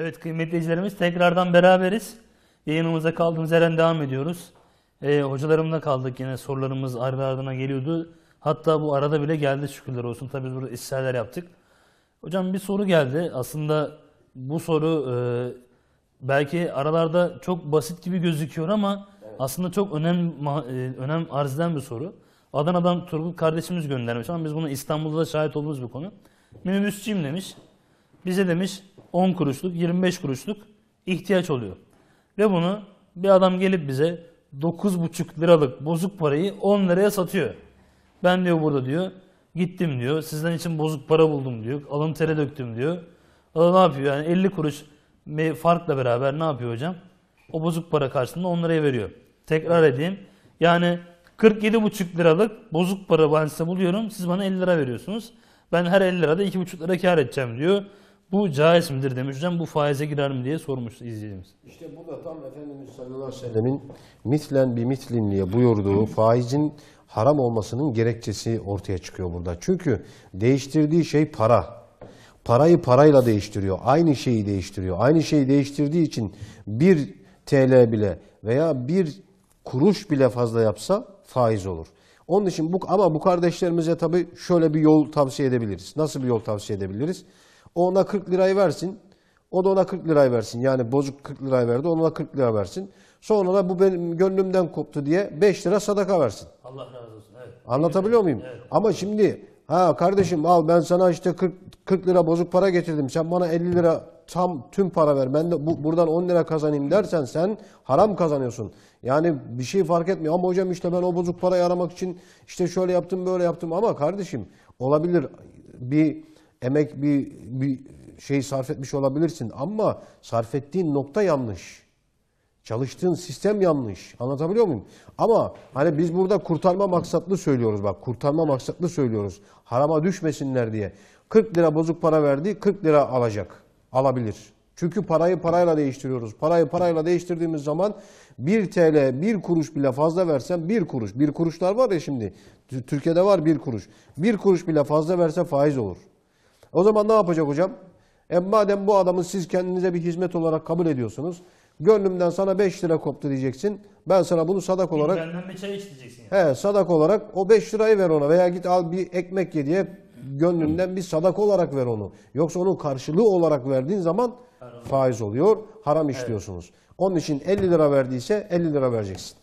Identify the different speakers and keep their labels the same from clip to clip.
Speaker 1: Evet kıymetli izleyicilerimiz tekrardan beraberiz. Yayınımıza kaldığımız yerden devam ediyoruz. Ee, hocalarımla kaldık yine sorularımız ardı ardına geliyordu. Hatta bu arada bile geldi şükürler olsun. Tabi biz burada istihaleler yaptık. Hocam bir soru geldi. Aslında bu soru e, belki aralarda çok basit gibi gözüküyor ama evet. aslında çok önem, e, önem arz eden bir soru. Adana'dan Turgut kardeşimiz göndermiş ama biz bunu İstanbul'da şahit olduğumuz bir konu. Minibüsçüyüm demiş. Bize demiş 10 kuruşluk, 25 kuruşluk ihtiyaç oluyor. Ve bunu bir adam gelip bize 9,5 liralık bozuk parayı 10 liraya satıyor. Ben diyor burada diyor gittim diyor sizden için bozuk para buldum diyor alın tere döktüm diyor. O da ne yapıyor yani 50 kuruş farkla beraber ne yapıyor hocam? O bozuk para karşısında 10 liraya veriyor. Tekrar edeyim. Yani 47,5 liralık bozuk para ben size buluyorum. Siz bana 50 lira veriyorsunuz. Ben her 50 lirada 2,5 lira kar edeceğim diyor. Bu caiz midir demiş hocam, bu faize girer mi diye sormuş izleyicimiz. İşte bu da tam Efendimiz sallallahu aleyhi ve sellemin
Speaker 2: mislen bir mislin diye buyurduğu faizin haram olmasının gerekçesi ortaya çıkıyor burada. Çünkü değiştirdiği şey para. Parayı parayla değiştiriyor. Aynı şeyi değiştiriyor. Aynı şeyi değiştirdiği için bir TL bile veya bir kuruş bile fazla yapsa faiz olur. Onun için bu ama bu kardeşlerimize tabii şöyle bir yol tavsiye edebiliriz. Nasıl bir yol tavsiye edebiliriz? O ona 40 lirayı versin. O da ona 40 lirayı versin. Yani bozuk 40 lirayı verdi. Ona 40 lira versin. Sonra da bu benim gönlümden koptu diye 5 lira sadaka versin. Allah razı olsun. Evet. Anlatabiliyor muyum? Evet. Ama şimdi ha kardeşim al ben sana işte 40, 40 lira bozuk para getirdim. Sen bana 50 lira tam tüm para ver. Ben de bu, buradan 10 lira kazanayım dersen sen haram kazanıyorsun. Yani bir şey fark etmiyor. Ama hocam işte ben o bozuk parayı aramak için işte şöyle yaptım böyle yaptım. Ama kardeşim olabilir bir emek bir, bir şey sarf etmiş olabilirsin ama sarf ettiğin nokta yanlış. Çalıştığın sistem yanlış. Anlatabiliyor muyum? Ama hani biz burada kurtarma maksatlı söylüyoruz bak. Kurtarma maksatlı söylüyoruz. Harama düşmesinler diye. 40 lira bozuk para verdi, 40 lira alacak. Alabilir. Çünkü parayı parayla değiştiriyoruz. Parayı parayla değiştirdiğimiz zaman 1 TL 1 kuruş bile fazla versen 1 kuruş. 1 kuruşlar var ya şimdi. Türkiye'de var 1 kuruş. 1 kuruş bile fazla verse faiz olur. O zaman ne yapacak hocam? E madem bu adamı siz kendinize bir hizmet olarak kabul ediyorsunuz. Gönlümden sana 5 lira koptu diyeceksin. Ben sana bunu sadak olarak...
Speaker 1: Benden bir çay iç diyeceksin.
Speaker 2: Yani. He sadak olarak o 5 lirayı ver ona veya git al bir ekmek ye diye gönlünden bir sadak olarak ver onu. Yoksa onun karşılığı olarak verdiğin zaman faiz oluyor. Haram işliyorsunuz. Evet. Onun için 50 lira verdiyse 50 lira vereceksin.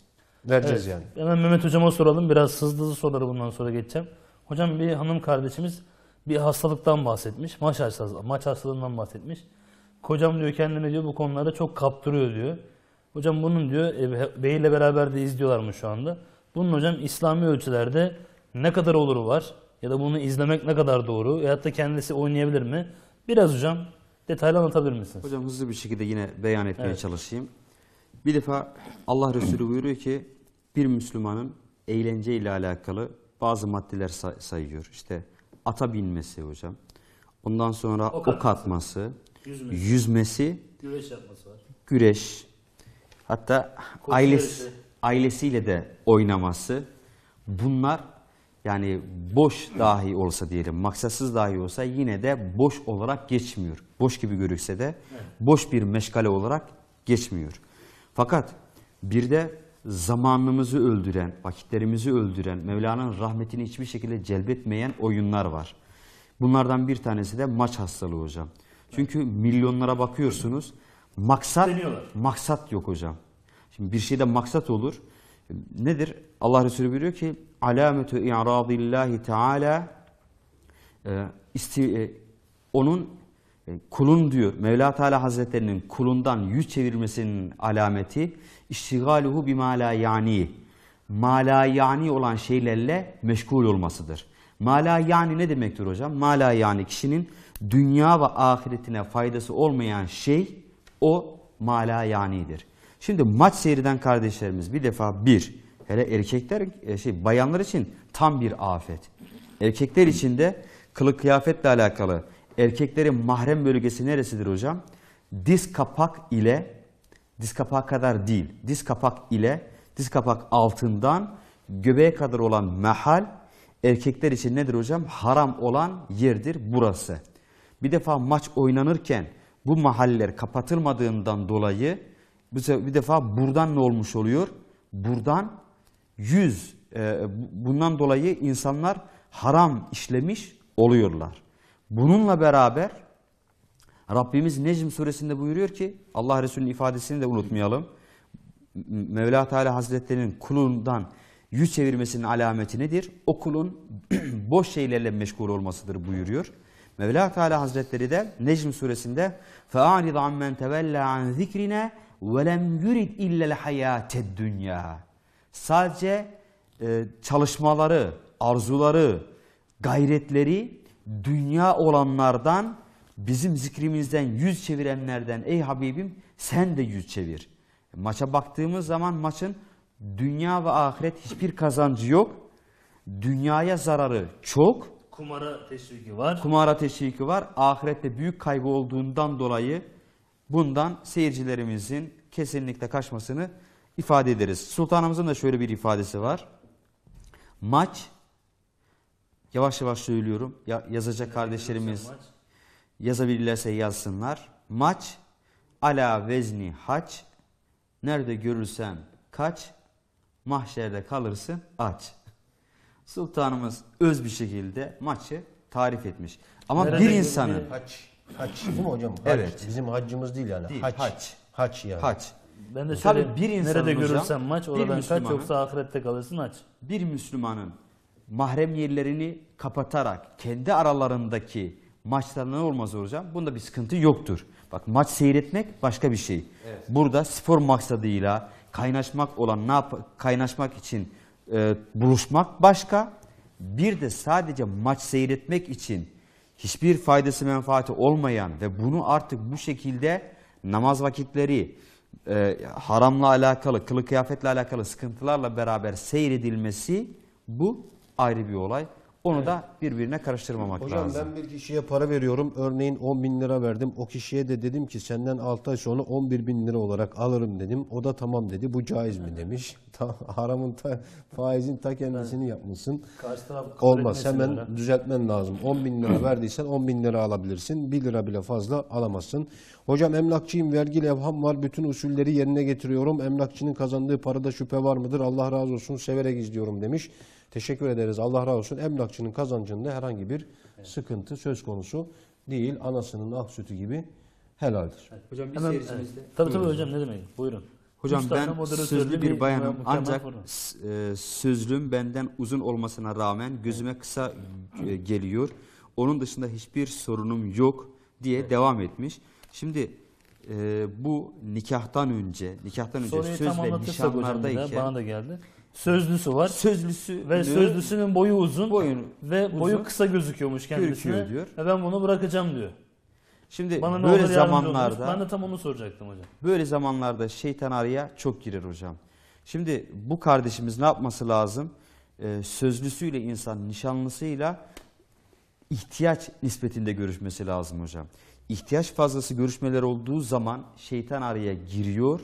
Speaker 2: Vereceğiz
Speaker 1: evet. yani. Hemen Mehmet Hocam'a soralım. Biraz hızlı hızlı soruları bundan sonra geçeceğim. Hocam bir hanım kardeşimiz bir hastalıktan bahsetmiş. Maç hastalığından, maç hastalığından bahsetmiş. Kocam diyor kendini diyor bu konularda çok kaptırıyor diyor. Hocam bunun diyor e, beyle beraber de izliyorlarmış şu anda. Bunun hocam İslami ölçülerde ne kadar oluru var ya da bunu izlemek ne kadar doğru ya da kendisi oynayabilir mi? Biraz hocam detaylı anlatabilir misiniz?
Speaker 3: Hocam hızlı bir şekilde yine beyan etmeye evet. çalışayım. Bir defa Allah Resulü buyuruyor ki bir Müslümanın eğlence ile alakalı bazı maddeler say sayıyor. İşte ata binmesi hocam. Ondan sonra ok, ok atması, yüzmesi, yüzmesi güreş yapması var. Güreş. Hatta Koç ailesi güreşi. ailesiyle de oynaması. Bunlar yani boş dahi olsa diyelim, maksatsız dahi olsa yine de boş olarak geçmiyor. Boş gibi görükse de boş bir meşgale olarak geçmiyor. Fakat bir de zamanımızı öldüren, vakitlerimizi öldüren, Mevla'nın rahmetini hiçbir şekilde celbetmeyen oyunlar var. Bunlardan bir tanesi de maç hastalığı hocam. Çünkü milyonlara bakıyorsunuz. Maksat maksat yok hocam. Şimdi bir şeyde maksat olur. Nedir? Allah Resulü biliyor ki alametü i'radillahi teala e, ee, isti, e, onun kulun diyor Mevla Teala Hazretlerinin kulundan yüz çevirmesinin alameti iştigaluhu bima la yani ma yani olan şeylerle meşgul olmasıdır. Ma yani ne demektir hocam? Ma yani kişinin dünya ve ahiretine faydası olmayan şey o ma yanidir. Şimdi maç seyreden kardeşlerimiz bir defa bir hele erkekler e, şey bayanlar için tam bir afet. Erkekler için de kılık kıyafetle alakalı erkeklerin mahrem bölgesi neresidir hocam? Diz kapak ile diz kapağı kadar değil. Diz kapak ile diz kapak altından göbeğe kadar olan mehal erkekler için nedir hocam? Haram olan yerdir burası. Bir defa maç oynanırken bu mahaller kapatılmadığından dolayı bir defa buradan ne olmuş oluyor? Buradan yüz e, bundan dolayı insanlar haram işlemiş oluyorlar. Bununla beraber Rabbimiz Necm suresinde buyuruyor ki Allah Resulü'nün ifadesini de unutmayalım. Mevla Teala Hazretleri'nin kulundan yüz çevirmesinin alameti nedir? O kulun boş şeylerle meşgul olmasıdır buyuruyor. Mevla Teala Hazretleri de Necm suresinde فَاَعْرِضْ عَمَّنْ تَوَلَّ عَنْ ذِكْرِنَا وَلَمْ يُرِدْ اِلَّا الْحَيَاتَ الدُّنْيَا Sadece e, çalışmaları, arzuları, gayretleri dünya olanlardan bizim zikrimizden yüz çevirenlerden ey Habibim sen de yüz çevir. Maça baktığımız zaman maçın dünya ve ahiret hiçbir kazancı yok. Dünyaya zararı çok. Kumara teşviki var. Kumara teşviki var. Ahirette büyük kaybı olduğundan dolayı bundan seyircilerimizin kesinlikle kaçmasını ifade ederiz. Sultanımızın da şöyle bir ifadesi var. Maç Yavaş yavaş söylüyorum. Ya, yazacak kardeşlerimiz yazabilirlerse yazsınlar. Maç ala vezni haç. Nerede görürsen kaç. Mahşerde kalırsın aç. Sultanımız öz bir şekilde maçı tarif etmiş. Ama Nerede bir insanın...
Speaker 2: Haç. Haç değil mi hocam? Haç. Evet.
Speaker 3: Bizim haccımız değil yani.
Speaker 1: Değil, haç.
Speaker 2: Haç. yani. Haç. Ben de şöyle Tabii
Speaker 3: bir insanın nerede görürsen maç oradan kaç yoksa ahirette kalırsın aç. Bir Müslümanın mahrem yerlerini kapatarak kendi aralarındaki maçlarına ne olmaz hocam? Bunda bir sıkıntı yoktur. Bak maç seyretmek başka bir şey. Evet. Burada spor maksadıyla kaynaşmak olan ne yap kaynaşmak için e, buluşmak başka. Bir de sadece maç seyretmek için hiçbir faydası menfaati olmayan ve bunu artık bu şekilde namaz vakitleri e, haramla alakalı, kılık kıyafetle alakalı sıkıntılarla beraber seyredilmesi bu ayrı bir olay. Onu evet. da birbirine karıştırmamak Hocam, lazım. Hocam
Speaker 2: ben bir kişiye para veriyorum. Örneğin 10 bin lira verdim. O kişiye de dedim ki senden 6 ay sonra 11 bin lira olarak alırım dedim. O da tamam dedi. Bu caiz mi demiş haramın ta, faizin ta kendisini evet. yapmışsın. Karşı taraf Olmaz. Hemen öyle. düzeltmen lazım. 10 bin lira verdiysen 10 bin lira alabilirsin. 1 lira bile fazla alamazsın. Hocam emlakçıyım. Vergi levham var. Bütün usulleri yerine getiriyorum. Emlakçının kazandığı parada şüphe var mıdır? Allah razı olsun. Severek izliyorum demiş. Teşekkür ederiz. Allah razı olsun. Emlakçının kazancında herhangi bir evet. sıkıntı söz konusu değil. Anasının ak sütü gibi helaldir. Evet, hocam bir Hemen,
Speaker 1: seyircimizde. Evet. Tabii tabii hocam ne demek? Buyurun. Hocam ben sözlü bir bayanım ancak
Speaker 3: e, sözlüm benden uzun olmasına rağmen gözüme kısa e, geliyor. Onun dışında hiçbir sorunum yok diye evet. devam etmiş. Şimdi e, bu nikahtan önce, nikahtan önce Soruyu söz ve nişanlardayken bana da geldi.
Speaker 1: Sözlüsü var. Sözlüsü ve sözlüsünün boyu uzun. Boyun ve boyu uzun. boyu kısa gözüküyormuş kendisine. Ve ben bunu bırakacağım diyor. Şimdi Bana böyle zamanlarda Ben de tam onu soracaktım hocam.
Speaker 3: böyle zamanlarda şeytan araya çok girer hocam. Şimdi bu kardeşimiz ne yapması lazım? Ee, sözlüsüyle insan, nişanlısıyla ihtiyaç nispetinde görüşmesi lazım hocam. İhtiyaç fazlası görüşmeler olduğu zaman şeytan araya giriyor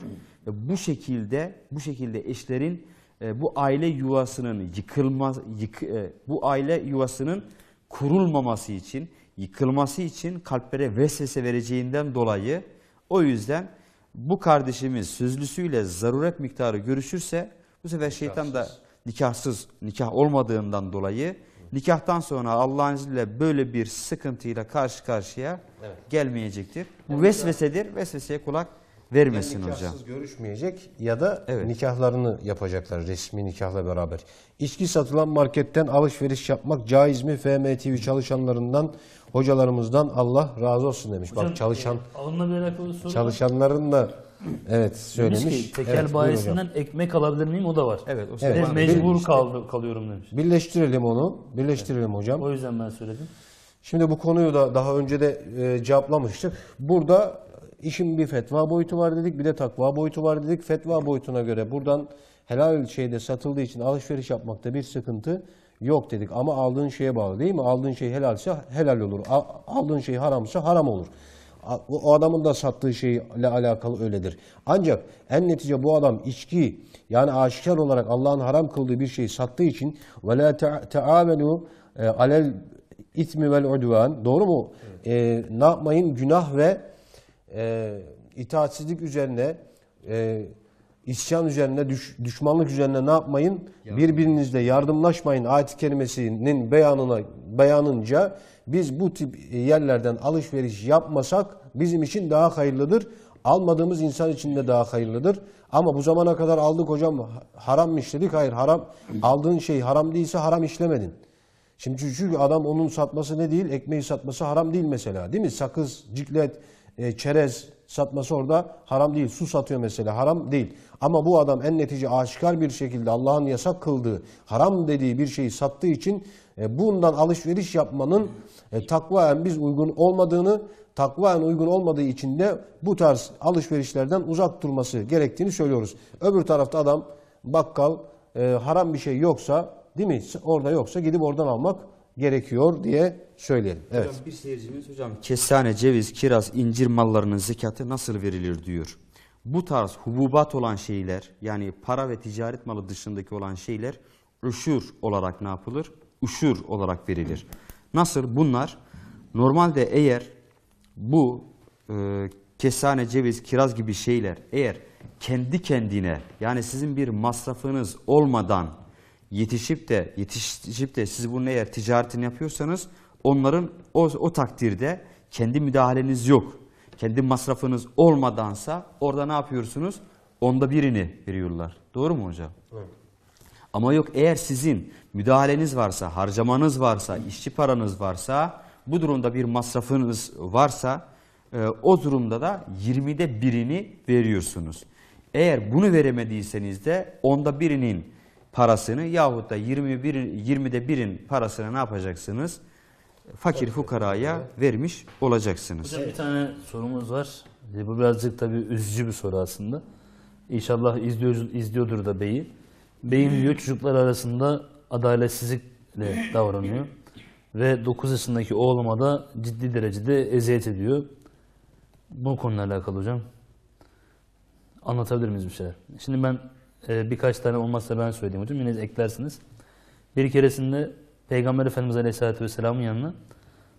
Speaker 3: ve bu şekilde bu şekilde eşlerin e, bu aile yuvasının yıkılma yık, e, bu aile yuvasının kurulmaması için yıkılması için kalplere vesvese vereceğinden dolayı o yüzden bu kardeşimiz sözlüsüyle zaruret miktarı görüşürse bu sefer şeytan da nikahsız, nikah olmadığından dolayı nikahtan sonra Allah'ın izniyle böyle bir sıkıntıyla karşı karşıya evet. gelmeyecektir. Bu vesvesedir. Vesveseye kulak vermesin hocam. nikahsız hocam.
Speaker 2: görüşmeyecek ya da evet. nikahlarını yapacaklar resmi nikahla beraber. İçki satılan marketten alışveriş yapmak caiz mi? FMTV çalışanlarından Hocalarımızdan Allah razı olsun demiş. Hocam, Bak çalışan e, çalışanların da evet söylemiş. Demiş ki tekel evet, bayisinden
Speaker 1: ekmek alabilir miyim? O da var. Evet, o evet, mecbur kaldı, kalıyorum demiş.
Speaker 2: Birleştirelim onu. Birleştirelim evet. hocam. O yüzden ben söyledim. Şimdi bu konuyu da daha önce de e, cevaplamıştık. Burada işin bir fetva boyutu var dedik, bir de takva boyutu var dedik. Fetva boyutuna göre buradan helal şeyde satıldığı için alışveriş yapmakta bir sıkıntı Yok dedik ama aldığın şeye bağlı değil mi? Aldığın şey helalse helal olur. Aldığın şey haramsa haram olur. O adamın da sattığı şeyle alakalı öyledir. Ancak en netice bu adam içki yani aşikar olarak Allah'ın haram kıldığı bir şeyi sattığı için ve la taamenu alel itmi vel udvan doğru mu? Evet. E, ne yapmayın? Günah ve e, itaatsizlik üzerine e, isyan üzerine, düşmanlık üzerine ne yapmayın? Birbirinizle yardımlaşmayın ayet-i kerimesinin beyanına, beyanınca biz bu tip yerlerden alışveriş yapmasak bizim için daha hayırlıdır. Almadığımız insan için de daha hayırlıdır. Ama bu zamana kadar aldık hocam haram mı işledik? Hayır haram. Aldığın şey haram değilse haram işlemedin. Şimdi çünkü adam onun satması ne değil? Ekmeği satması haram değil mesela değil mi? Sakız, ciklet, e, çerez, satması orada haram değil. Su satıyor mesela haram değil. Ama bu adam en netice aşikar bir şekilde Allah'ın yasak kıldığı, haram dediği bir şeyi sattığı için e, bundan alışveriş yapmanın e, takvaen biz uygun olmadığını, takvaen uygun olmadığı için de bu tarz alışverişlerden uzak durması gerektiğini söylüyoruz. Öbür tarafta adam bakkal e, haram bir şey yoksa değil mi? Orada yoksa gidip oradan almak gerekiyor diye
Speaker 3: söyleyelim. Evet. Hocam bir seyircimiz hocam kestane, ceviz, kiraz, incir mallarının zekatı nasıl verilir diyor. Bu tarz hububat olan şeyler yani para ve ticaret malı dışındaki olan şeyler üşür olarak ne yapılır? Üşür olarak verilir. Nasıl? Bunlar normalde eğer bu e, kesane, ceviz, kiraz gibi şeyler eğer kendi kendine yani sizin bir masrafınız olmadan yetişip de yetişip de siz bunun eğer ticaretini yapıyorsanız onların o, o takdirde kendi müdahaleniz yok. Kendi masrafınız olmadansa orada ne yapıyorsunuz? Onda birini veriyorlar. Doğru mu hocam? Evet. Ama yok eğer sizin müdahaleniz varsa, harcamanız varsa, işçi paranız varsa, bu durumda bir masrafınız varsa e, o durumda da 20'de birini veriyorsunuz. Eğer bunu veremediyseniz de onda birinin parasını yahut da 21 20'de 1'in parasını ne yapacaksınız? Fakir fukaraya vermiş olacaksınız. Hocam bir
Speaker 1: tane sorumuz var.
Speaker 3: E, bu birazcık tabii
Speaker 1: üzücü bir soru aslında. İnşallah izliyor, izliyordur da beyi. Beyin diyor çocuklar arasında adaletsizlikle davranıyor. Ve 9 yaşındaki oğluma da ciddi derecede eziyet ediyor. Bu konuyla alakalı hocam. Anlatabilir miyiz bir şeyler? Şimdi ben e, birkaç tane olmazsa ben söyleyeyim hocam. Yine eklersiniz. Bir keresinde Peygamber Efendimiz Aleyhisselatü Vesselam'ın yanına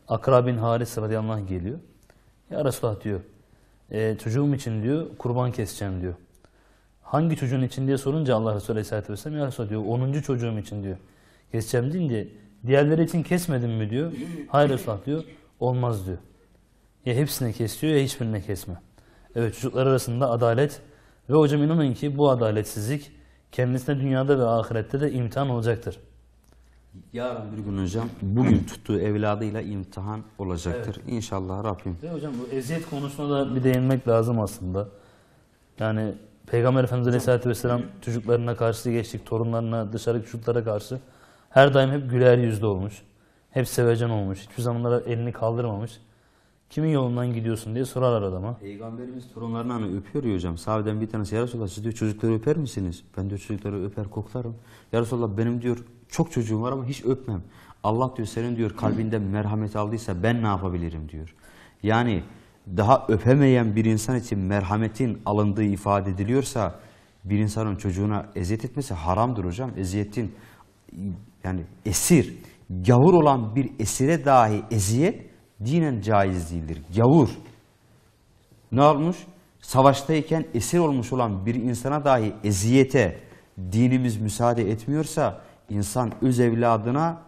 Speaker 1: Akra bin Haris radıyallahu anh geliyor. Ya Resulullah diyor, e, çocuğum için diyor kurban keseceğim diyor. Hangi çocuğun için diye sorunca Allah Resulü Aleyhisselatü Vesselam ya Resulullah diyor 10. çocuğum için diyor. Keseceğim deyince diğerleri için kesmedin mi diyor. Hayır Resulullah diyor olmaz diyor. Ya hepsine kes ya hiçbirine kesme. Evet çocuklar arasında adalet ve hocam inanın ki bu adaletsizlik kendisine dünyada ve ahirette
Speaker 3: de imtihan olacaktır. Yarın bir gün hocam bugün tuttuğu evladıyla imtihan olacaktır. Evet. İnşallah Rabbim.
Speaker 1: Ve hocam bu eziyet konusuna da bir değinmek lazım aslında. Yani Peygamber Efendimiz Aleyhisselatü Vesselam çocuklarına karşı geçtik, torunlarına, dışarıdaki çocuklara karşı her daim hep güler yüzlü olmuş. Hep sevecen olmuş. Hiçbir zamanlara elini kaldırmamış. Kimin yolundan gidiyorsun diye sorarlar adama.
Speaker 3: Peygamberimiz torunlarını hani öpüyor ya hocam. Sahabeden bir tanesi ya Resulallah siz diyor çocukları öper misiniz? Ben diyor çocukları öper koklarım. Ya Resulallah benim diyor çok çocuğum var ama hiç öpmem. Allah diyor senin diyor kalbinden merhamet aldıysa ben ne yapabilirim diyor. Yani daha öpemeyen bir insan için merhametin alındığı ifade ediliyorsa bir insanın çocuğuna eziyet etmesi haramdır hocam. Eziyetin yani esir, gavur olan bir esire dahi eziyet dinen caiz değildir. Gavur. Ne olmuş? Savaştayken esir olmuş olan bir insana dahi eziyete dinimiz müsaade etmiyorsa insan öz evladına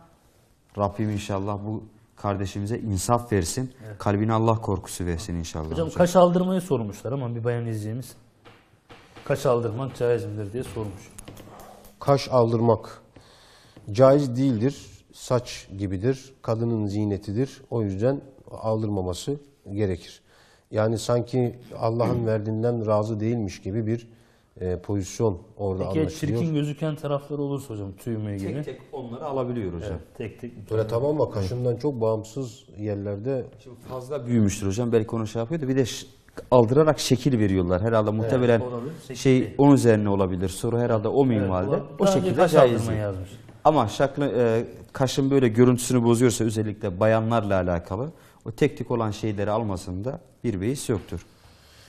Speaker 3: Rabbim inşallah bu kardeşimize insaf versin. Evet. Kalbine Allah korkusu versin inşallah. Hocam, hocam. kaş
Speaker 1: aldırmayı sormuşlar ama bir bayan izleyicimiz. Kaş aldırmak caiz midir diye sormuş.
Speaker 3: Kaş
Speaker 2: aldırmak caiz değildir saç gibidir, kadının ziynetidir. O yüzden aldırmaması gerekir. Yani sanki Allah'ın verdiğinden razı değilmiş gibi bir e, pozisyon orada Peki, anlaşılıyor. çirkin
Speaker 1: gözüken tarafları olursa
Speaker 3: hocam tüyüme ilgili. Tek
Speaker 1: tek onları alabiliyor hocam. Evet, tek tek. Böyle tamam mı? Kaşından çok
Speaker 2: bağımsız yerlerde. Şimdi fazla büyümüştür
Speaker 3: hocam. Belki onu şey yapıyor bir de aldırarak şekil veriyorlar. Herhalde muhtemelen olabilir, şey değil. onun üzerine olabilir. Soru herhalde o minvalde. Evet, o, şekilde caiz. Yazmış. Ama şaklı, e, kaşın böyle görüntüsünü bozuyorsa özellikle bayanlarla alakalı o teknik olan şeyleri almasında bir beis yoktur.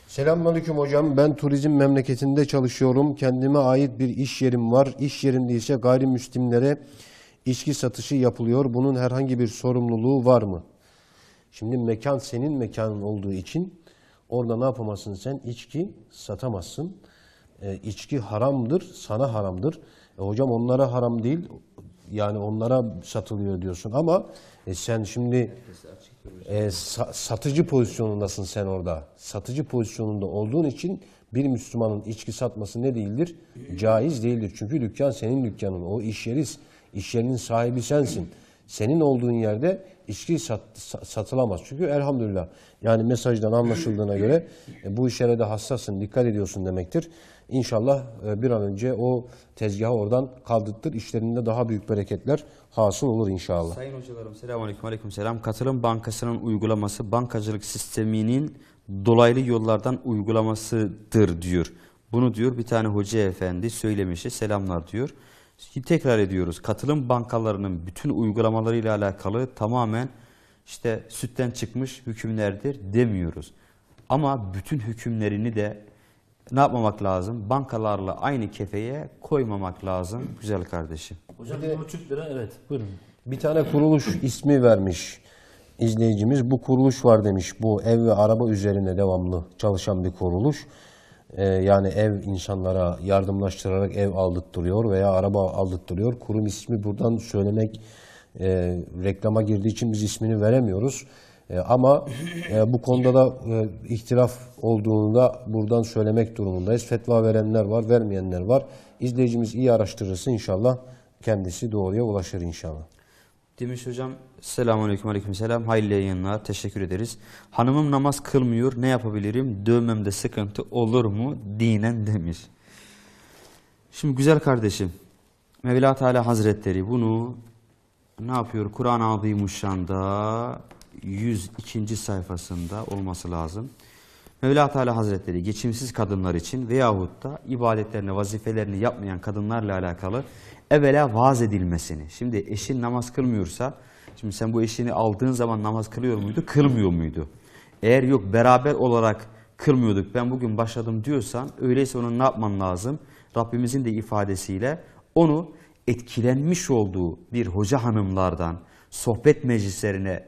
Speaker 2: Selamünaleyküm hocam. Ben turizm memleketinde çalışıyorum. Kendime ait bir iş yerim var. İş yerimde ise gayrimüslimlere içki satışı yapılıyor. Bunun herhangi bir sorumluluğu var mı? Şimdi mekan senin mekanın olduğu için orada ne yapamazsın sen? İçki satamazsın. E, içki haramdır, sana haramdır. E, hocam onlara haram değil. Yani onlara satılıyor diyorsun ama e, sen şimdi e, sa- satıcı pozisyonundasın sen orada. Satıcı pozisyonunda olduğun için bir Müslümanın içki satması ne değildir? Caiz değildir. Çünkü dükkan senin dükkanın. O iş yeri, iş yerinin sahibi sensin. Senin olduğun yerde içki sat, satılamaz. Çünkü elhamdülillah yani mesajdan anlaşıldığına göre e, bu işlere de hassasın dikkat ediyorsun demektir. İnşallah e, bir an önce o tezgahı oradan kaldırttır. İşlerinde daha büyük bereketler hasıl olur inşallah.
Speaker 3: Sayın hocalarım selamünaleyküm aleyküm selam. Katılım Bankası'nın uygulaması bankacılık sisteminin dolaylı yollardan uygulamasıdır diyor. Bunu diyor bir tane hoca efendi söylemişti selamlar diyor. Şimdi tekrar ediyoruz. Katılım bankalarının bütün uygulamalarıyla alakalı tamamen işte sütten çıkmış hükümlerdir demiyoruz. Ama bütün hükümlerini de ne yapmamak lazım? Bankalarla aynı kefeye koymamak lazım güzel kardeşim.
Speaker 1: Hocam bir buçuk lira evet buyurun.
Speaker 2: Bir tane kuruluş ismi vermiş izleyicimiz. Bu kuruluş var demiş. Bu ev ve araba üzerine devamlı çalışan bir kuruluş. Ee, yani ev insanlara yardımlaştırarak ev aldırtıyor veya araba aldırtıyor. Kurum ismi buradan söylemek e, reklama girdiği için biz ismini veremiyoruz. E, ama e, bu konuda da e, ihtilaf olduğunda buradan söylemek durumundayız. Fetva verenler var, vermeyenler var. İzleyicimiz iyi araştırırsa inşallah kendisi doğruya ulaşır inşallah.
Speaker 3: Demiş hocam selamun aleyküm aleyküm selam hayırlı yayınlar teşekkür ederiz. Hanımım namaz kılmıyor ne yapabilirim dövmemde sıkıntı olur mu dinen demiş. Şimdi güzel kardeşim Mevla Teala Hazretleri bunu ne yapıyor? Kur'an-ı Azimuşşan'da 102. sayfasında olması lazım. Mevla Teala Hazretleri geçimsiz kadınlar için veyahut da ibadetlerini, vazifelerini yapmayan kadınlarla alakalı evvela vaaz edilmesini. Şimdi eşin namaz kılmıyorsa, şimdi sen bu eşini aldığın zaman namaz kılıyor muydu, kılmıyor muydu? Eğer yok beraber olarak kılmıyorduk, ben bugün başladım diyorsan, öyleyse onun ne yapman lazım? Rabbimizin de ifadesiyle onu etkilenmiş olduğu bir hoca hanımlardan, sohbet meclislerine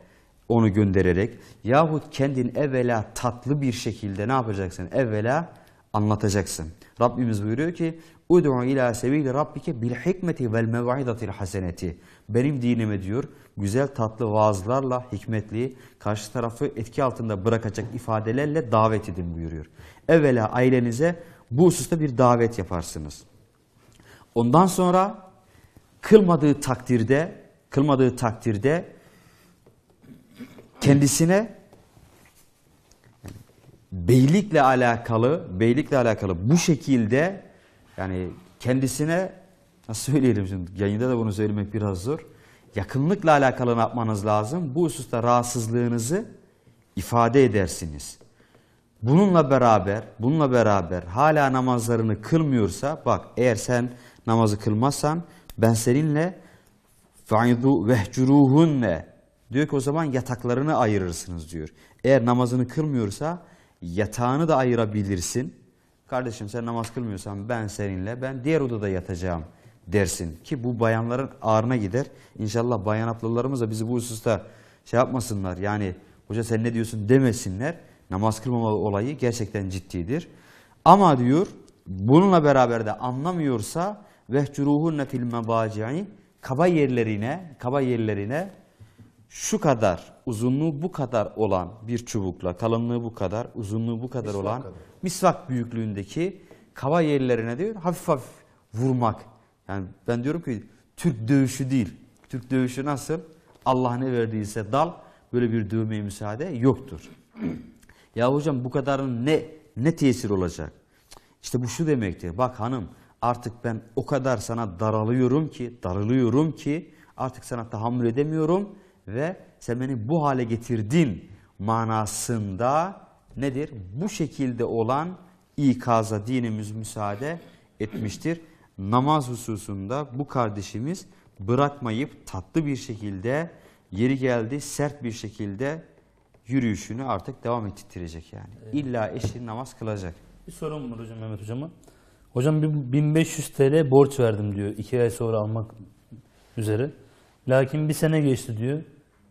Speaker 3: onu göndererek yahut kendin evvela tatlı bir şekilde ne yapacaksın? Evvela anlatacaksın. Rabbimiz buyuruyor ki Udu ila sebil rabbike bil hikmeti vel mev'izatil haseneti. Benim dinime diyor güzel tatlı vaazlarla hikmetli karşı tarafı etki altında bırakacak ifadelerle davet edin buyuruyor. Evvela ailenize bu hususta bir davet yaparsınız. Ondan sonra kılmadığı takdirde kılmadığı takdirde kendisine beylikle alakalı beylikle alakalı bu şekilde yani kendisine nasıl söyleyelim şimdi yayında da bunu söylemek biraz zor. Yakınlıkla alakalı ne yapmanız lazım? Bu hususta rahatsızlığınızı ifade edersiniz. Bununla beraber, bununla beraber hala namazlarını kılmıyorsa bak eğer sen namazı kılmazsan ben seninle faidu vehcuruhunne diyor ki o zaman yataklarını ayırırsınız diyor. Eğer namazını kılmıyorsa Yatağını da ayırabilirsin. Kardeşim sen namaz kılmıyorsan ben seninle ben diğer odada yatacağım dersin. Ki bu bayanların ağrına gider. İnşallah bayan ablalarımız da bizi bu hususta şey yapmasınlar. Yani hoca sen ne diyorsun demesinler. Namaz kılmama olayı gerçekten ciddidir. Ama diyor bununla beraber de anlamıyorsa vehcuruhunne fil mebaci'i kaba yerlerine kaba yerlerine şu kadar uzunluğu bu kadar olan bir çubukla kalınlığı bu kadar uzunluğu bu kadar misvak olan kadar. misvak büyüklüğündeki kava yerlerine diyor hafif hafif vurmak. Yani ben diyorum ki Türk dövüşü değil. Türk dövüşü nasıl? Allah ne verdiyse dal böyle bir dövmeye müsaade yoktur. ya hocam bu kadarın ne ne tesir olacak? İşte bu şu demektir. Bak hanım artık ben o kadar sana daralıyorum ki, darılıyorum ki artık sana tahammül edemiyorum ve sen beni bu hale getirdin manasında nedir? Bu şekilde olan ikaza dinimiz müsaade etmiştir. Namaz hususunda bu kardeşimiz bırakmayıp tatlı bir şekilde yeri geldi sert bir şekilde yürüyüşünü artık devam ettirecek yani. Evet. İlla eşi namaz kılacak. Bir
Speaker 1: sorum var hocam Mehmet hocama. Hocam 1500 TL borç verdim diyor. 2 ay sonra almak üzere. Lakin bir sene geçti diyor.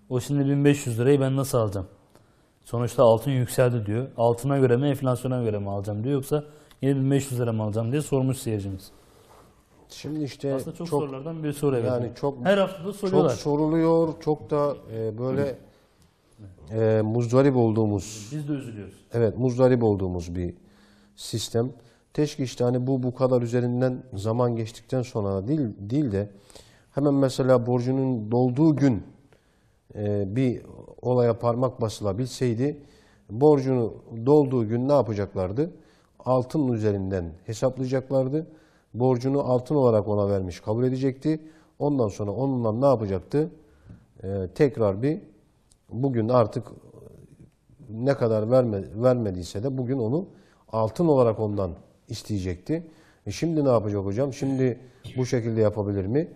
Speaker 1: O şimdi 1500 lirayı ben nasıl alacağım? Sonuçta altın yükseldi diyor. Altına göre mi enflasyona göre mi alacağım diyor. Yoksa 7500 lira mı alacağım diye sormuş seyircimiz.
Speaker 2: Şimdi işte Aslında çok, çok sorulardan bir soru evet. Yani çok her hafta da soruyorlar. Çok soruluyor. Çok da e, böyle e, muzdarip olduğumuz. Biz de üzülüyoruz. Evet, muzdarip olduğumuz bir sistem. Teşke işte hani bu bu kadar üzerinden zaman geçtikten sonra değil değil de Hemen mesela borcunun dolduğu gün e, bir olaya parmak basılabilseydi borcunu dolduğu gün ne yapacaklardı? Altın üzerinden hesaplayacaklardı. Borcunu altın olarak ona vermiş kabul edecekti. Ondan sonra onunla ne yapacaktı? E, tekrar bir bugün artık ne kadar verme, vermediyse de bugün onu altın olarak ondan isteyecekti. E şimdi ne yapacak hocam? Şimdi bu şekilde yapabilir mi?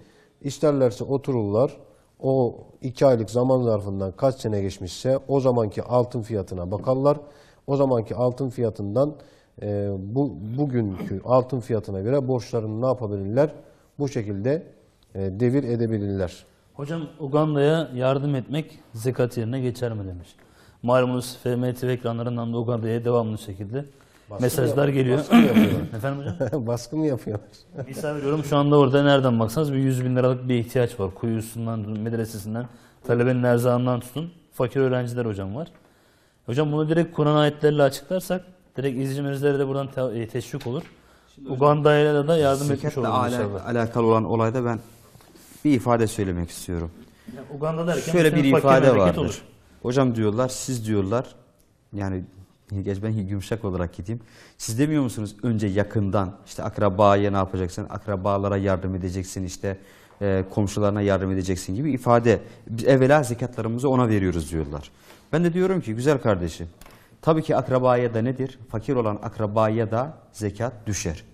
Speaker 2: İsterlerse otururlar. O iki aylık zaman zarfından kaç sene geçmişse o zamanki altın fiyatına bakarlar. O zamanki altın fiyatından e, bu bugünkü altın fiyatına göre borçlarını ne yapabilirler? Bu şekilde e, devir edebilirler.
Speaker 1: Hocam Uganda'ya yardım etmek zekat yerine geçer mi demiş. Malumunuz FMTV ekranlarından da Uganda'ya devamlı şekilde Baskı Mesajlar yap- geliyor. Baskı mı yapıyorlar?
Speaker 2: Efendim hocam? baskı mı yapıyorlar? Misal veriyorum şu
Speaker 1: anda orada nereden baksanız bir 100 bin liralık bir ihtiyaç var. Kuyusundan, medresesinden, talebenin erzağından tutun. Fakir öğrenciler hocam var. Hocam bunu direkt Kur'an ayetleriyle açıklarsak direkt izleyicilerimizlere de buradan te- e, teşvik olur. Uganda'ya da yardım etmiş Zekatle inşallah.
Speaker 3: alakalı olan olayda ben bir ifade söylemek istiyorum. Yani Uganda derken Şöyle bir ifade vardır. Hocam diyorlar, siz diyorlar, yani Gerçi ben yumuşak olarak gideyim. Siz demiyor musunuz önce yakından işte akrabaya ne yapacaksın, akrabalara yardım edeceksin işte e, komşularına yardım edeceksin gibi ifade. Biz evvela zekatlarımızı ona veriyoruz diyorlar. Ben de diyorum ki güzel kardeşim tabii ki akrabaya da nedir? Fakir olan akrabaya da zekat düşer.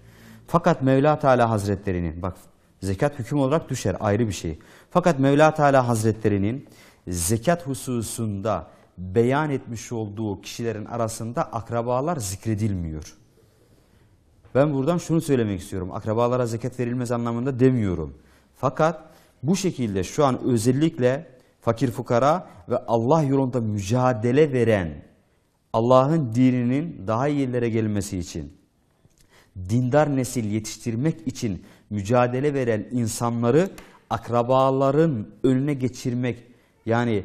Speaker 3: Fakat Mevla Teala Hazretleri'nin bak zekat hüküm olarak düşer ayrı bir şey. Fakat Mevla Teala Hazretleri'nin zekat hususunda beyan etmiş olduğu kişilerin arasında akrabalar zikredilmiyor. Ben buradan şunu söylemek istiyorum. Akrabalara zekat verilmez anlamında demiyorum. Fakat bu şekilde şu an özellikle fakir fukara ve Allah yolunda mücadele veren Allah'ın dininin daha iyi yerlere gelmesi için dindar nesil yetiştirmek için mücadele veren insanları akrabaların önüne geçirmek yani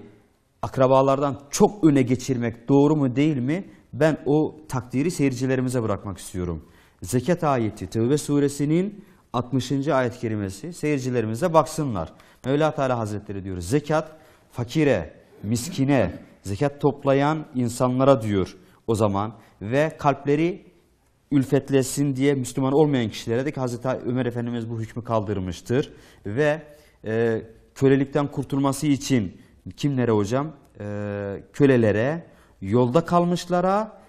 Speaker 3: akrabalardan çok öne geçirmek doğru mu değil mi? Ben o takdiri seyircilerimize bırakmak istiyorum. Zekat ayeti Tevbe suresinin 60. ayet kelimesi seyircilerimize baksınlar. Mevla Teala Hazretleri diyor zekat fakire, miskine, zekat toplayan insanlara diyor o zaman ve kalpleri ülfetlesin diye Müslüman olmayan kişilere de ki Hazreti Ömer Efendimiz bu hükmü kaldırmıştır ve e, kölelikten kurtulması için Kimlere hocam? Ee, kölelere, yolda kalmışlara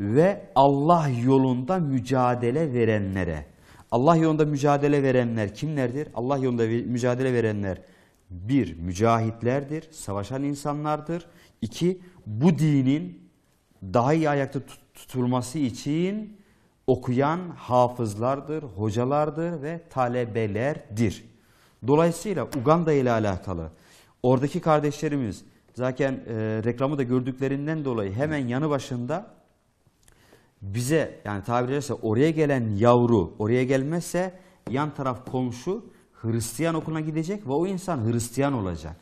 Speaker 3: ve Allah yolunda mücadele verenlere. Allah yolunda mücadele verenler kimlerdir? Allah yolunda mücadele verenler bir, mücahitlerdir, savaşan insanlardır. İki, bu dinin daha iyi ayakta tutulması için okuyan hafızlardır, hocalardır ve talebelerdir. Dolayısıyla Uganda ile alakalı Oradaki kardeşlerimiz zaten e, reklamı da gördüklerinden dolayı hemen yanı başında bize yani tabiri caizse oraya gelen yavru oraya gelmezse yan taraf komşu Hristiyan okuluna gidecek ve o insan Hristiyan olacak.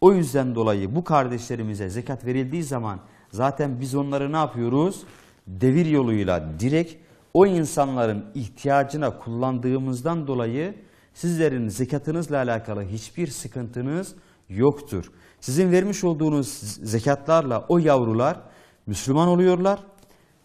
Speaker 3: O yüzden dolayı bu kardeşlerimize zekat verildiği zaman zaten biz onları ne yapıyoruz? Devir yoluyla direkt o insanların ihtiyacına kullandığımızdan dolayı sizlerin zekatınızla alakalı hiçbir sıkıntınız yoktur. Sizin vermiş olduğunuz zekatlarla o yavrular Müslüman oluyorlar.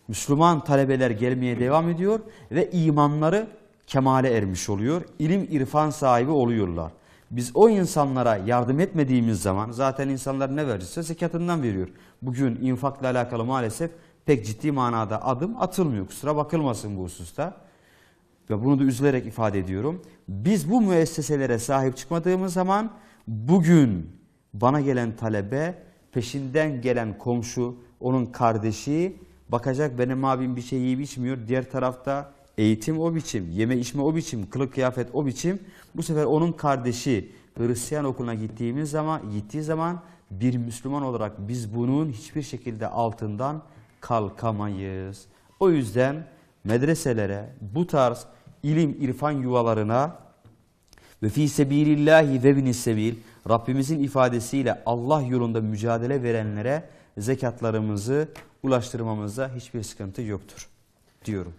Speaker 3: Müslüman talebeler gelmeye devam ediyor ve imanları kemale ermiş oluyor. İlim irfan sahibi oluyorlar. Biz o insanlara yardım etmediğimiz zaman zaten insanlar ne verirse zekatından veriyor. Bugün infakla alakalı maalesef pek ciddi manada adım atılmıyor. Kusura bakılmasın bu hususta. Ve bunu da üzülerek ifade ediyorum. Biz bu müesseselere sahip çıkmadığımız zaman Bugün bana gelen talebe, peşinden gelen komşu, onun kardeşi bakacak benim abim bir şey yiyip içmiyor. Diğer tarafta eğitim o biçim, yeme içme o biçim, kılık kıyafet o biçim. Bu sefer onun kardeşi Hristiyan okuluna gittiğimiz zaman, gittiği zaman bir Müslüman olarak biz bunun hiçbir şekilde altından kalkamayız. O yüzden medreselere, bu tarz ilim irfan yuvalarına ve fi sebilillahi vebini sebil Rabbimizin ifadesiyle Allah yolunda mücadele verenlere zekatlarımızı ulaştırmamızda hiçbir sıkıntı yoktur diyorum.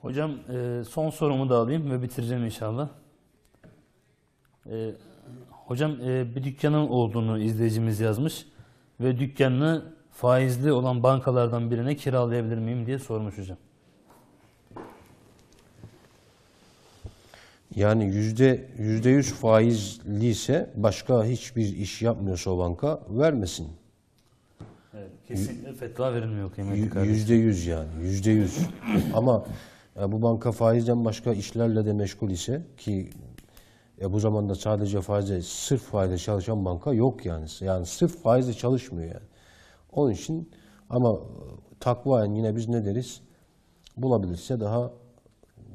Speaker 3: Hocam e, son sorumu da alayım ve bitireceğim inşallah.
Speaker 1: E, hocam e, bir dükkanın olduğunu izleyicimiz yazmış ve dükkanını faizli olan bankalardan birine kiralayabilir miyim diye sormuş hocam.
Speaker 2: Yani yüzde yüzde yüz faizli ise başka hiçbir iş yapmıyorsa o banka vermesin.
Speaker 1: kesinlikle fetva verilmiyor kıymetli kardeşim.
Speaker 2: Yüzde yüz yani yüzde yüz. Ama e, bu banka faizden başka işlerle de meşgul ise ki e, bu zamanda sadece faizle sırf faizle çalışan banka yok yani. Yani sırf faizle çalışmıyor yani. Onun için ama e, takvayen yine biz ne deriz? Bulabilirse daha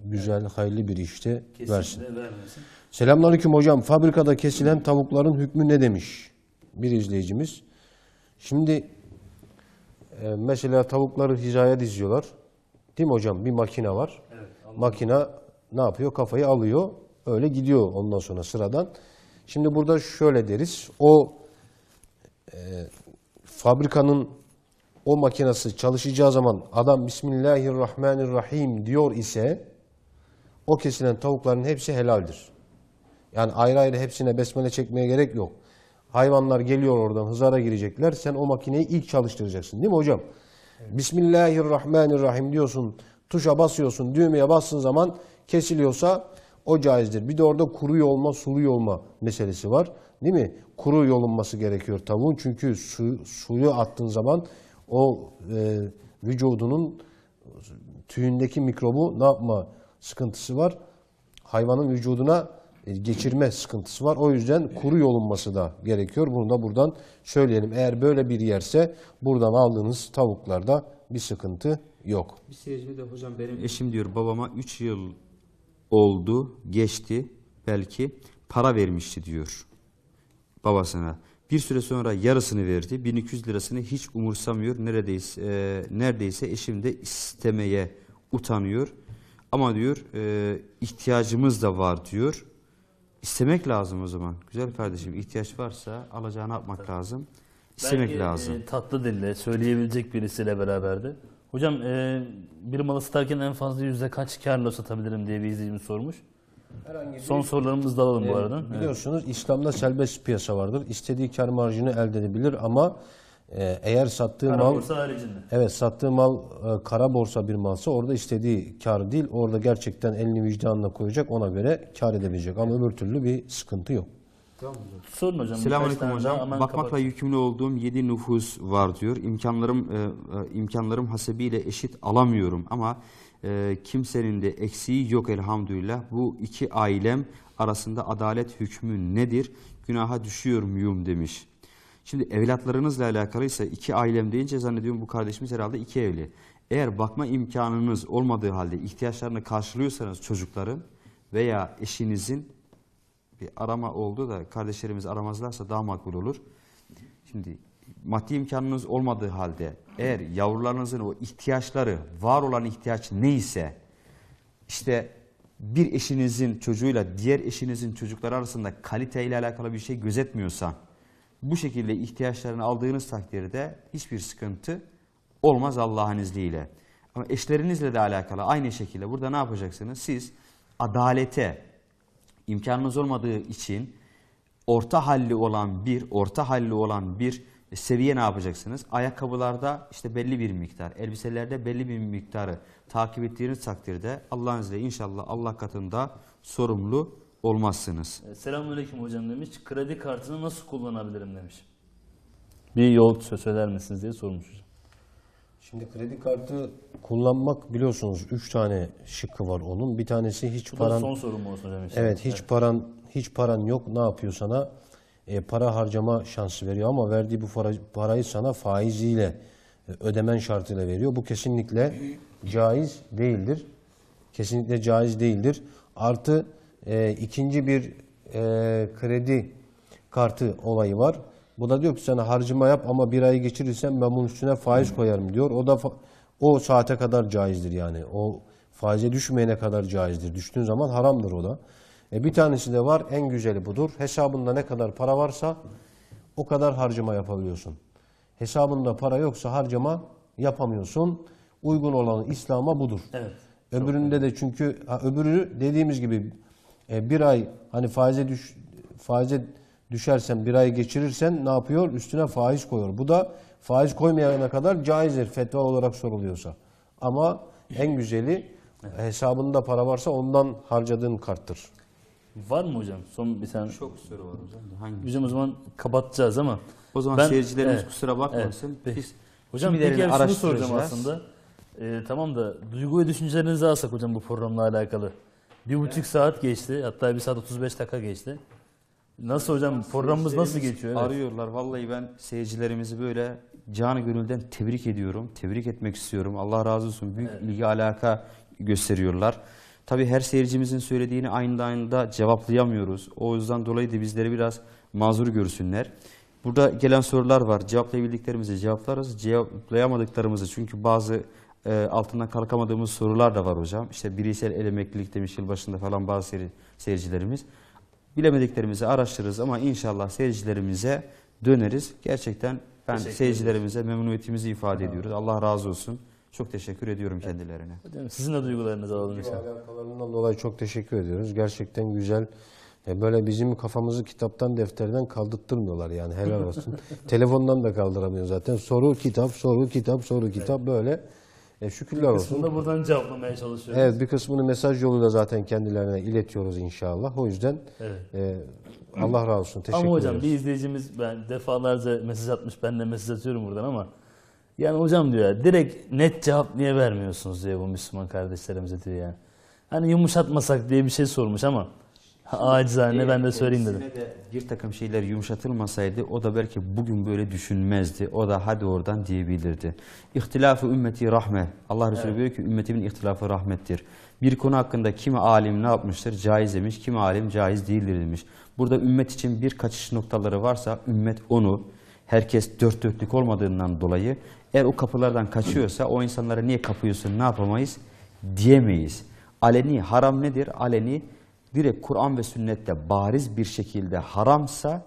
Speaker 2: güzel, hayırlı bir işte Kesinlikle versin. vermesin. Selamünaleyküm hocam. Fabrikada kesilen tavukların hükmü ne demiş? Bir izleyicimiz. Şimdi e, mesela tavukları hizaya diziyorlar. Değil mi hocam? Bir makine var. Evet, Makine ne yapıyor? Kafayı alıyor. Öyle gidiyor ondan sonra sıradan. Şimdi burada şöyle deriz. O e, fabrikanın o makinesi çalışacağı zaman adam Bismillahirrahmanirrahim diyor ise o kesilen tavukların hepsi helaldir. Yani ayrı ayrı hepsine besmele çekmeye gerek yok. Hayvanlar geliyor oradan hızara girecekler. Sen o makineyi ilk çalıştıracaksın değil mi hocam? Evet. Bismillahirrahmanirrahim diyorsun. Tuşa basıyorsun. Düğmeye bastığın zaman kesiliyorsa o caizdir. Bir de orada kuru yolma, sulu yolma meselesi var. Değil mi? Kuru yolunması gerekiyor tavuğun. Çünkü su, suyu attığın zaman o e, vücudunun tüyündeki mikrobu ne yapma sıkıntısı var. Hayvanın vücuduna e, geçirme sıkıntısı var. O yüzden kuru yolunması da gerekiyor. Bunu da buradan söyleyelim. Eğer böyle bir yerse buradan aldığınız tavuklarda bir sıkıntı
Speaker 3: yok. Bir seyircime de hocam benim eşim diyor babama 3 yıl oldu, geçti belki para vermişti diyor babasına. Bir süre sonra yarısını verdi. 1200 lirasını hiç umursamıyor. Neredeyse e, neredeyse eşim de istemeye utanıyor. Ama diyor e, ihtiyacımız da var diyor. İstemek lazım o zaman. Güzel kardeşim ihtiyaç varsa alacağını yapmak lazım. İstemek
Speaker 1: Belki, e, lazım. E, tatlı dille söyleyebilecek birisiyle beraberdi. Hocam e, bir malı satarken en fazla yüzde kaç karla satabilirim diye bir izleyicimiz sormuş. Herhangi bir... Son sorularımız alalım e, bu arada.
Speaker 2: Biliyorsunuz evet. İslam'da serbest piyasa vardır. İstediği kar marjını elde edebilir ama ee, eğer sattığı kara mal borsa haricinde. Evet, sattığı mal e, kara borsa bir malsa orada istediği kar değil, orada gerçekten elini vicdanına koyacak, ona göre kar edebilecek. Ama öbür türlü
Speaker 3: bir sıkıntı yok. Tamam hocam. Sorun hocam. Selamünaleyküm hocam. Bakmakla kapatın. yükümlü olduğum 7 nüfus var diyor. İmkanlarım e, e, imkanlarım hasebiyle eşit alamıyorum ama e, kimsenin de eksiği yok elhamdülillah. Bu iki ailem arasında adalet hükmü nedir? Günaha düşüyor muyum demiş. Şimdi evlatlarınızla alakalıysa iki ailem deyince zannediyorum bu kardeşimiz herhalde iki evli. Eğer bakma imkanınız olmadığı halde ihtiyaçlarını karşılıyorsanız çocukların veya eşinizin bir arama oldu da kardeşlerimiz aramazlarsa daha makbul olur. Şimdi maddi imkanınız olmadığı halde eğer yavrularınızın o ihtiyaçları, var olan ihtiyaç neyse işte bir eşinizin çocuğuyla diğer eşinizin çocukları arasında kaliteyle alakalı bir şey gözetmiyorsa bu şekilde ihtiyaçlarını aldığınız takdirde hiçbir sıkıntı olmaz Allah'ın izniyle. Ama eşlerinizle de alakalı aynı şekilde burada ne yapacaksınız? Siz adalete imkanınız olmadığı için orta halli olan bir, orta halli olan bir seviye ne yapacaksınız? Ayakkabılarda işte belli bir miktar, elbiselerde belli bir miktarı takip ettiğiniz takdirde Allah'ın izniyle inşallah Allah katında sorumlu olmazsınız.
Speaker 1: E, selamünaleyküm hocam demiş. Kredi kartını nasıl kullanabilirim demiş. Bir yol söyler misiniz diye sormuş hocam. Şimdi kredi kartı kullanmak biliyorsunuz
Speaker 2: 3 tane şıkkı var onun. Bir tanesi hiç Bu paran... son sorum olsun demiş. Evet hiç evet. paran hiç paran yok ne yapıyor sana? E, para harcama şansı veriyor ama verdiği bu para, parayı sana faiziyle e, ödemen şartıyla veriyor. Bu kesinlikle caiz değildir. Kesinlikle caiz değildir. Artı e, ikinci bir e, kredi kartı olayı var. Bu da diyor ki sana harcama yap ama bir ayı geçirirsen ben bunun üstüne faiz hmm. koyarım diyor. O da o saate kadar caizdir yani. O faize düşmeyene kadar caizdir. Düştüğün zaman haramdır o da. E bir tanesi de var. En güzeli budur. Hesabında ne kadar para varsa o kadar harcama yapabiliyorsun. Hesabında para yoksa harcama yapamıyorsun. Uygun olan İslam'a budur. Evet. Öbüründe de çünkü ha, öbürü dediğimiz gibi e, bir ay hani faize düş faize düşersen bir ay geçirirsen ne yapıyor? Üstüne faiz koyuyor. Bu da faiz koymayana kadar caizdir fetva olarak soruluyorsa. Ama en güzeli hesabında para varsa ondan harcadığın karttır.
Speaker 1: Var mı hocam? Son bir tane. Çok soru var hocam. Hangi? Bizim o zaman kapatacağız ama. O zaman ben, seyircilerimiz e, kusura bakmasın. Evet, Biz hocam bir şunu soracağım aslında. E, tamam da duygu ve düşüncelerinizi alsak hocam bu programla alakalı. Bir buçuk evet. saat geçti. Hatta bir saat 35 dakika
Speaker 3: geçti. Nasıl hocam programımız nasıl geçiyor? Evet. Arıyorlar vallahi ben seyircilerimizi böyle canı gönülden tebrik ediyorum. Tebrik etmek istiyorum. Allah razı olsun. Büyük evet. ilgi alaka gösteriyorlar. Tabii her seyircimizin söylediğini aynı anda cevaplayamıyoruz. O yüzden dolayı da bizleri biraz mazur görsünler. Burada gelen sorular var. Cevaplayabildiklerimizi cevaplarız. Cevaplayamadıklarımızı çünkü bazı e, altından kalkamadığımız sorular da var hocam. İşte bireysel el emeklilik demiş yılbaşında falan bazı seyir, seyircilerimiz. Bilemediklerimizi araştırırız ama inşallah seyircilerimize döneriz. Gerçekten ben seyircilerimize memnuniyetimizi ifade tamam. ediyoruz. Allah razı olsun. Çok teşekkür ediyorum evet. kendilerine.
Speaker 1: Sizin de duygularınızı alalım lütfen.
Speaker 2: Alakalarından dolayı çok teşekkür ediyoruz. Gerçekten güzel. E böyle bizim kafamızı kitaptan defterden kaldırttırmıyorlar yani helal olsun. Telefondan da kaldıramıyor zaten. Soru kitap, soru kitap, soru kitap evet. böyle. E, şükürler olsun. Bir kısmını
Speaker 1: olsun. buradan cevaplamaya çalışıyoruz. Evet
Speaker 2: bir kısmını mesaj yoluyla zaten kendilerine iletiyoruz inşallah. O yüzden evet.
Speaker 1: e, Allah razı olsun. Teşekkür Ama hocam ediyoruz. bir izleyicimiz ben defalarca mesaj atmış. Ben de mesaj atıyorum buradan ama yani hocam diyor ya, direkt net cevap niye vermiyorsunuz diye bu Müslüman kardeşlerimize diyor yani. Hani yumuşatmasak diye bir şey sormuş ama Acizane ben de söyleyeyim dedim. De
Speaker 3: bir takım şeyler yumuşatılmasaydı o da belki bugün böyle düşünmezdi. O da hadi oradan diyebilirdi. İhtilafı ümmeti rahme. Allah Resulü evet. diyor ki ümmetimin ihtilafı rahmettir. Bir konu hakkında kimi alim ne yapmıştır? Caiz demiş, kimi alim caiz değildir demiş. Burada ümmet için bir kaçış noktaları varsa ümmet onu, herkes dört dörtlük olmadığından dolayı eğer o kapılardan kaçıyorsa o insanlara niye kapıyorsun ne yapamayız diyemeyiz. Aleni haram nedir? Aleni direkt Kur'an ve sünnette bariz bir şekilde haramsa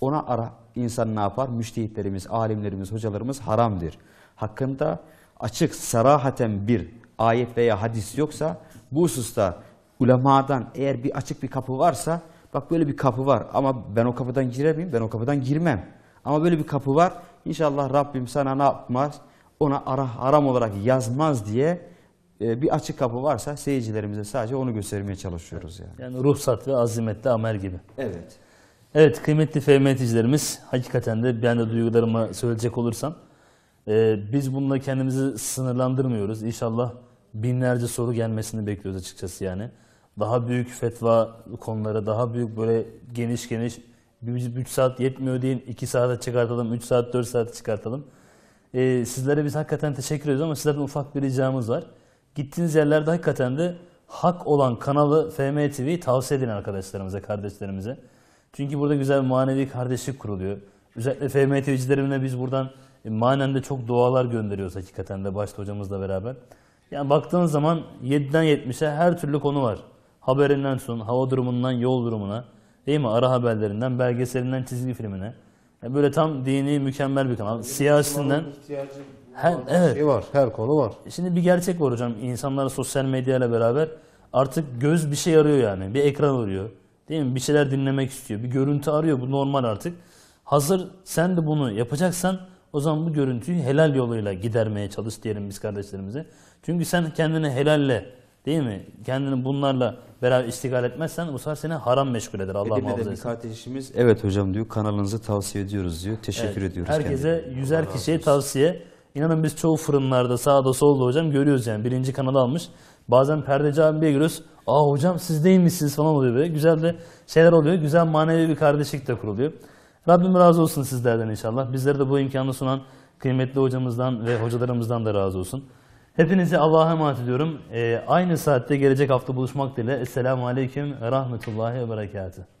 Speaker 3: ona ara, insan ne yapar? Müştehitlerimiz, alimlerimiz, hocalarımız haramdır. Hakkında açık, sarahaten bir ayet veya hadis yoksa bu hususta ulemadan eğer bir açık bir kapı varsa bak böyle bir kapı var ama ben o kapıdan girer miyim? Ben o kapıdan girmem. Ama böyle bir kapı var. İnşallah Rabbim sana ne yapmaz? Ona ara, haram olarak yazmaz diye ee, bir açık kapı varsa seyircilerimize sadece onu göstermeye çalışıyoruz yani. Yani ruhsat ve azimette amel gibi. Evet.
Speaker 1: Evet kıymetli FMT'cilerimiz hakikaten de ben de duygularımı söyleyecek olursam e, biz bununla kendimizi sınırlandırmıyoruz. İnşallah binlerce soru gelmesini bekliyoruz açıkçası yani. Daha büyük fetva konuları, daha büyük böyle geniş geniş 3 saat yetmiyor deyin 2 saate çıkartalım, 3 saat 4 saate çıkartalım. E, sizlere biz hakikaten teşekkür ediyoruz ama sizlerden ufak bir ricamız var. Gittiğiniz yerlerde hakikaten de hak olan kanalı FM tavsiye edin arkadaşlarımıza, kardeşlerimize. Çünkü burada güzel bir manevi kardeşlik kuruluyor. Özellikle FM TV'cilerimle biz buradan e, manen de çok dualar gönderiyoruz hakikaten de başta hocamızla beraber. Yani baktığınız zaman 7'den 70'e her türlü konu var. Haberinden sun, hava durumundan yol durumuna, değil mi? Ara haberlerinden, belgeselinden çizgi filmine. Yani e, böyle tam dini mükemmel bir kanal. Siyasetinden her, evet. Şey var, her konu var. E şimdi bir gerçek var hocam. İnsanlar sosyal medyayla beraber artık göz bir şey arıyor yani. Bir ekran arıyor. Değil mi? Bir şeyler dinlemek istiyor. Bir görüntü arıyor. Bu normal artık. Hazır sen de bunu yapacaksan o zaman bu görüntüyü helal yoluyla gidermeye çalış diyelim biz kardeşlerimize. Çünkü sen kendini helalle değil mi? Kendini bunlarla beraber istigal etmezsen bu sefer seni haram meşgul eder. Allah muhafaza etsin. kardeşimiz
Speaker 3: evet hocam diyor kanalınızı tavsiye ediyoruz diyor. Teşekkür evet, ediyoruz. Herkese
Speaker 1: kendine. yüzer Allah kişiye tavsiye. İnanın biz çoğu fırınlarda sağda solda hocam görüyoruz yani. Birinci kanal almış. Bazen perdeci bir görüyoruz. Aa hocam siz değil misiniz falan oluyor böyle. Güzel de şeyler oluyor. Güzel manevi bir kardeşlik de kuruluyor. Rabbim razı olsun sizlerden inşallah. Bizlere de bu imkanı sunan kıymetli hocamızdan ve hocalarımızdan da razı olsun. Hepinizi Allah'a emanet ediyorum. Ee, aynı saatte gelecek hafta buluşmak dileğiyle. Esselamu Aleyküm ve Rahmetullahi ve Berekatuhu.